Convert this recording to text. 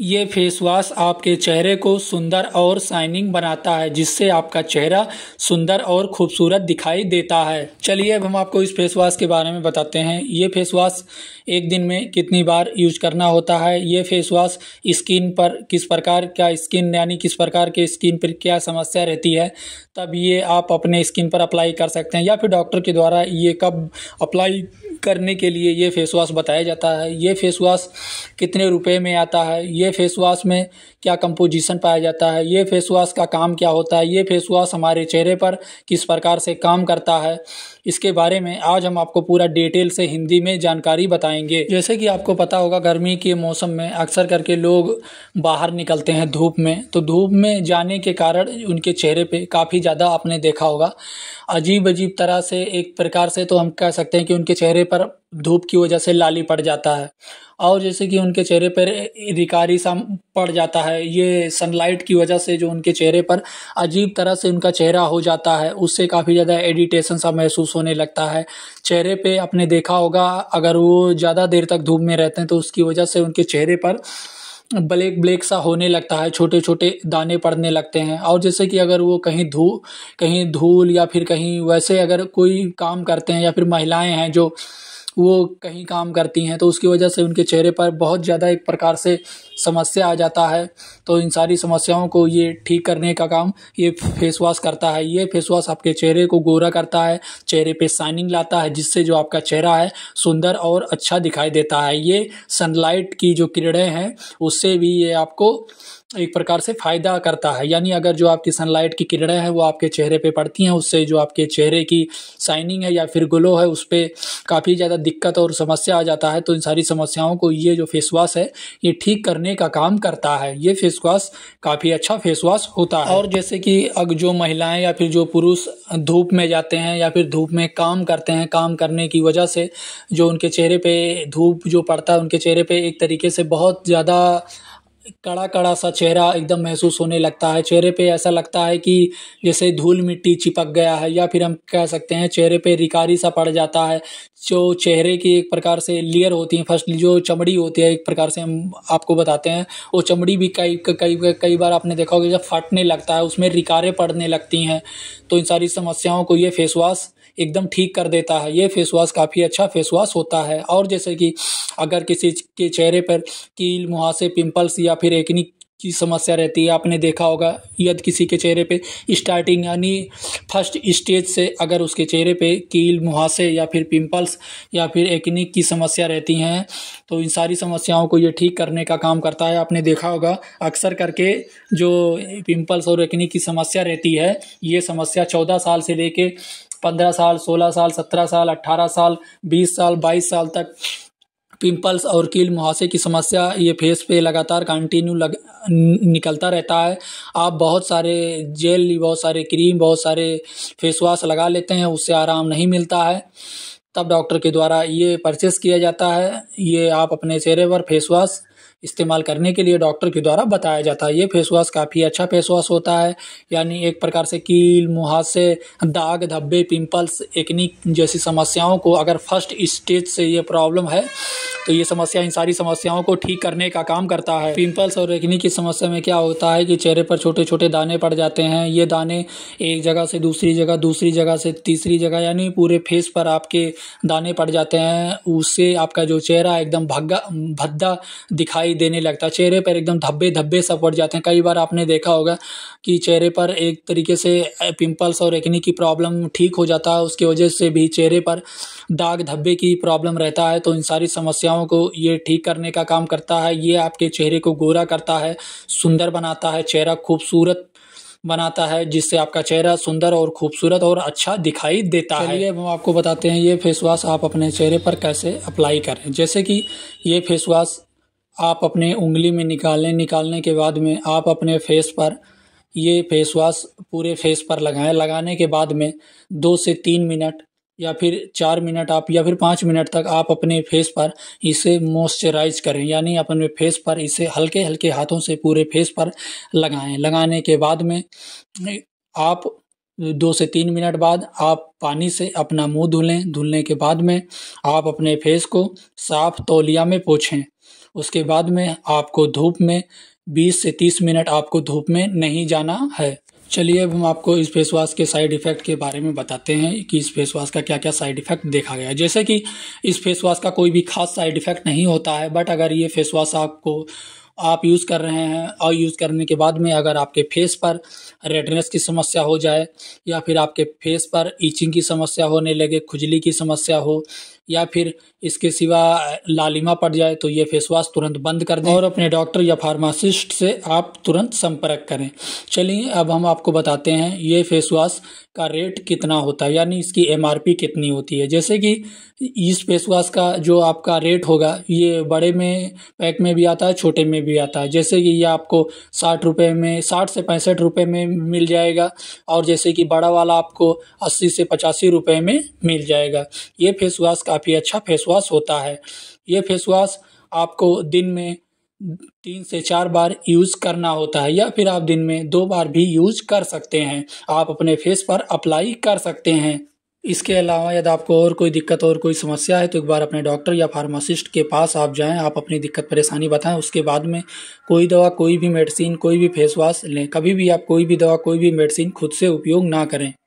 ये face wash आपके चेहरे को सुंदर और शाइनिंग बनाता है जिससे आपका चेहरा सुंदर और खूबसूरत दिखाई देता है चलिए अब हम आपको इस फेस वॉश के बारे में बताते हैं ये फेस वॉश एक दिन में कितनी बार यूज करना होता है ये फेस वॉश स्किन पर किस प्रकार क्या स्किन यानी किस प्रकार के स्किन पर क्या समस्या रहती है तब ये आप अपने स्किन पर अप्लाई कर सकते हैं या फिर डॉक्टर के द्वारा ये कब अप्लाई करने के लिए ये फेस वॉश बताया जाता है ये फेस वॉश कितने रुपए में आता है ये फेस वॉश में क्या कंपोजिशन पाया जाता है ये फेस वॉश का काम क्या होता है ये फेस वॉश हमारे चेहरे पर किस प्रकार से काम करता है इसके बारे में आज हम आपको पूरा डिटेल से हिंदी में जानकारी बताएंगे जैसे कि आपको पता होगा गर्मी के मौसम में अक्सर करके लोग बाहर निकलते हैं धूप में तो धूप में जाने के कारण उनके चेहरे पे काफ़ी ज़्यादा आपने देखा होगा अजीब अजीब तरह से एक प्रकार से तो हम कह सकते हैं कि उनके चेहरे पर धूप की वजह से लाली पड़ जाता है और जैसे कि उनके चेहरे पर रिकारी सा पड़ जाता है ये सनलाइट की वजह से जो उनके चेहरे पर अजीब तरह से उनका चेहरा हो जाता है उससे काफ़ी ज़्यादा एडिटेशन सा महसूस होने लगता है चेहरे पे आपने देखा होगा अगर वो ज़्यादा देर तक धूप में रहते हैं तो उसकी वजह से उनके चेहरे पर ब्लैक ब्लैक सा होने लगता है छोटे छोटे दाने पड़ने लगते हैं और जैसे कि अगर वो कहीं धू कहीं धूल या फिर कहीं वैसे अगर कोई काम करते हैं या फिर महिलाएं हैं जो वो कहीं काम करती हैं तो उसकी वजह से उनके चेहरे पर बहुत ज़्यादा एक प्रकार से समस्या आ जाता है तो इन सारी समस्याओं को ये ठीक करने का काम ये फेस वॉश करता है ये फेस वॉश आपके चेहरे को गोरा करता है चेहरे पे शाइनिंग लाता है जिससे जो आपका चेहरा है सुंदर और अच्छा दिखाई देता है ये सनलाइट की जो किरणें हैं उससे भी ये आपको एक प्रकार से फ़ायदा करता है यानी अगर जो आपकी सनलाइट की किरणें हैं वो आपके चेहरे पे पड़ती हैं उससे जो आपके चेहरे की शाइनिंग है या फिर ग्लो है उस पर काफ़ी ज़्यादा दिक्कत और समस्या आ जाता है तो इन सारी समस्याओं को ये जो फेस वॉश है ये ठीक करने का काम करता है ये फेस वॉश काफ़ी अच्छा फेस वॉश होता है और जैसे कि अब जो महिलाएँ या फिर जो पुरुष धूप में जाते हैं या फिर धूप में काम करते हैं काम करने की वजह से जो उनके चेहरे पर धूप जो पड़ता है उनके चेहरे पर एक तरीके से बहुत ज़्यादा कड़ा कड़ा सा चेहरा एकदम महसूस होने लगता है चेहरे पे ऐसा लगता है कि जैसे धूल मिट्टी चिपक गया है या फिर हम कह सकते हैं चेहरे पे रिकारी सा पड़ जाता है जो चेहरे की एक प्रकार से लेयर होती है फर्स्ट जो चमड़ी होती है एक प्रकार से हम आपको बताते हैं वो चमड़ी भी कई कई कई बार आपने देखा होगा जब फटने लगता है उसमें रिकारें पड़ने लगती हैं तो इन सारी समस्याओं को ये फेस वॉश एकदम ठीक कर देता है ये फेस वॉश काफ़ी अच्छा फेस वॉश होता है और जैसे कि अगर किसी के चेहरे पर कील मुहासे पिंपल्स या फिर एकनिक की समस्या रहती है आपने देखा होगा यदि किसी के चेहरे पे स्टार्टिंग यानी फर्स्ट स्टेज से अगर उसके चेहरे पे कील मुहासे या फिर पिंपल्स या फिर एकनिक की समस्या रहती हैं तो इन सारी समस्याओं को ये ठीक करने का काम करता है आपने देखा होगा अक्सर करके जो पिंपल्स और एकनिक की समस्या रहती है ये समस्या चौदह साल से लेके पंद्रह साल सोलह साल सत्रह साल अट्ठारह साल बीस साल बाईस साल तक पिंपल्स और कील मुहासे की समस्या ये फेस पे लगातार कंटिन्यू लग निकलता रहता है आप बहुत सारे जेल बहुत सारे क्रीम बहुत सारे फेस वाश लगा लेते हैं उससे आराम नहीं मिलता है तब डॉक्टर के द्वारा ये परचेस किया जाता है ये आप अपने चेहरे पर फेस वाश इस्तेमाल करने के लिए डॉक्टर के द्वारा बताया जाता है ये फेस वॉश काफ़ी अच्छा फेस वॉश होता है यानी एक प्रकार से कील मुहासे दाग धब्बे पिंपल्स एक्निक जैसी समस्याओं को अगर फर्स्ट स्टेज से ये प्रॉब्लम है तो ये समस्या इन सारी समस्याओं को ठीक करने का काम करता है पिंपल्स और एकनी की समस्या में क्या होता है कि चेहरे पर छोटे छोटे दाने पड़ जाते हैं ये दाने एक जगह से दूसरी जगह दूसरी जगह से तीसरी जगह यानी पूरे फेस पर आपके दाने पड़ जाते हैं उससे आपका जो चेहरा एकदम भग्गा भद्दा दिखाई दिखाई देने लगता है चेहरे पर एकदम धब्बे धब्बे सब पड़ जाते हैं कई बार आपने देखा होगा कि चेहरे पर एक तरीके से पिंपल्स और एक्नी की प्रॉब्लम ठीक हो जाता है उसकी वजह से भी चेहरे पर दाग धब्बे की प्रॉब्लम रहता है तो इन सारी समस्याओं को ये ठीक करने का काम करता है ये आपके चेहरे को गोरा करता है सुंदर बनाता है चेहरा खूबसूरत बनाता है जिससे आपका चेहरा सुंदर और खूबसूरत और अच्छा दिखाई देता है ये हम आपको बताते हैं ये फेस वॉश आप अपने चेहरे पर कैसे अप्लाई करें जैसे कि ये फेस वॉश आप अपने उंगली में निकालें निकालने के बाद में आप अपने फेस पर ये फेस वाश पूरे फेस पर लगाएं लगाने के बाद में दो से तीन मिनट या फिर चार मिनट आप या फिर पाँच मिनट तक आप अपने फेस पर इसे मॉइस्चराइज करें यानी अपने फेस पर इसे हल्के हल्के हाथों से पूरे फेस पर लगाएं लगाने के बाद में आप दो से तीन मिनट बाद आप पानी से अपना मुंह धुलें धुलने के बाद में आप अपने फेस को साफ तौलिया में पोछें उसके बाद में आपको धूप में 20 से 30 मिनट आपको धूप में नहीं जाना है चलिए अब हम आपको इस फेस वाश के साइड इफ़ेक्ट के बारे में बताते हैं कि इस फेस वाश का क्या क्या साइड इफ़ेक्ट देखा गया है जैसे कि इस फेस वाश का कोई भी खास साइड इफ़ेक्ट नहीं होता है बट अगर ये फेस वाश आपको आप यूज़ कर रहे हैं और यूज़ करने के बाद में अगर आपके फेस पर रेडनेस की समस्या हो जाए या फिर आपके फेस पर ईचिंग की समस्या होने लगे खुजली की समस्या हो या फिर इसके सिवा लालिमा पड़ जाए तो ये फेस वॉश तुरंत बंद कर दें और अपने डॉक्टर या फार्मासिस्ट से आप तुरंत संपर्क करें चलिए अब हम आपको बताते हैं ये फेस वॉश का रेट कितना होता है यानी इसकी एम कितनी होती है जैसे कि इस फेस वॉश का जो आपका रेट होगा ये बड़े में पैक में भी आता है छोटे में भी आता है जैसे कि ये आपको साठ रुपये में साठ से पैंसठ रुपये में मिल जाएगा और जैसे कि बड़ा वाला आपको अस्सी से पचासी रुपये में मिल जाएगा ये फेस वॉश का काफ़ी अच्छा फेस वॉश होता है ये फेस वॉश आपको दिन में तीन से चार बार यूज करना होता है या फिर आप दिन में दो बार भी यूज कर सकते हैं आप अपने फेस पर अप्लाई कर सकते हैं इसके अलावा यदि आपको और कोई दिक्कत और कोई समस्या है तो एक बार अपने डॉक्टर या फार्मासिस्ट के पास आप जाएं आप अपनी दिक्कत परेशानी बताएं उसके बाद में कोई दवा कोई भी मेडिसिन कोई भी फेस वॉश लें कभी भी आप कोई भी दवा कोई भी मेडिसिन खुद से उपयोग ना करें